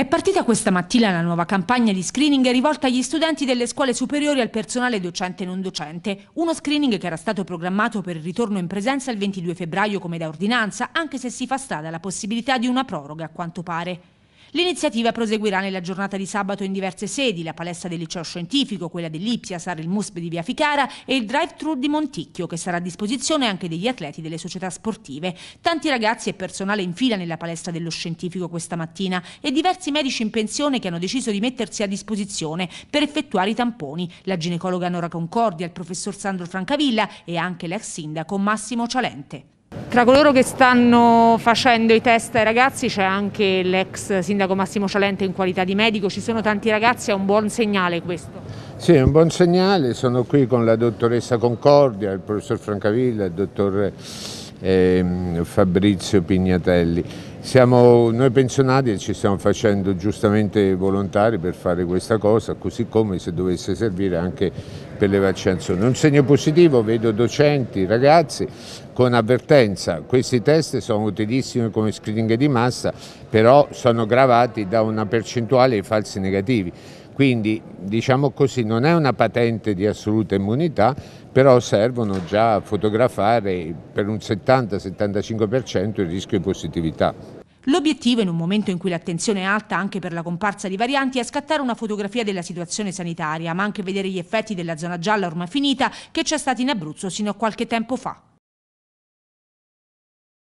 È partita questa mattina la nuova campagna di screening rivolta agli studenti delle scuole superiori e al personale docente e non docente, uno screening che era stato programmato per il ritorno in presenza il 22 febbraio come da ordinanza, anche se si fa strada la possibilità di una proroga a quanto pare. L'iniziativa proseguirà nella giornata di sabato in diverse sedi, la palestra del liceo scientifico, quella dell'Ipsia, dell'Ipsiasar, il MUSP di Via Ficara e il drive-thru di Monticchio, che sarà a disposizione anche degli atleti delle società sportive. Tanti ragazzi e personale in fila nella palestra dello scientifico questa mattina e diversi medici in pensione che hanno deciso di mettersi a disposizione per effettuare i tamponi. La ginecologa Nora Concordia, il professor Sandro Francavilla e anche l'ex sindaco Massimo Cialente. Tra coloro che stanno facendo i test ai ragazzi c'è anche l'ex sindaco Massimo Cialente in qualità di medico, ci sono tanti ragazzi, è un buon segnale questo? Sì, è un buon segnale, sono qui con la dottoressa Concordia, il professor Francavilla, il dottor eh, Fabrizio Pignatelli. Siamo noi pensionati e ci stiamo facendo giustamente volontari per fare questa cosa, così come se dovesse servire anche per le vaccinazioni. Un segno positivo, vedo docenti, ragazzi, con avvertenza, questi test sono utilissimi come screening di massa, però sono gravati da una percentuale di falsi negativi. Quindi diciamo così, non è una patente di assoluta immunità, però servono già a fotografare per un 70-75% il rischio di positività. L'obiettivo, in un momento in cui l'attenzione è alta anche per la comparsa di varianti, è scattare una fotografia della situazione sanitaria, ma anche vedere gli effetti della zona gialla ormai finita che c'è stata in Abruzzo sino a qualche tempo fa.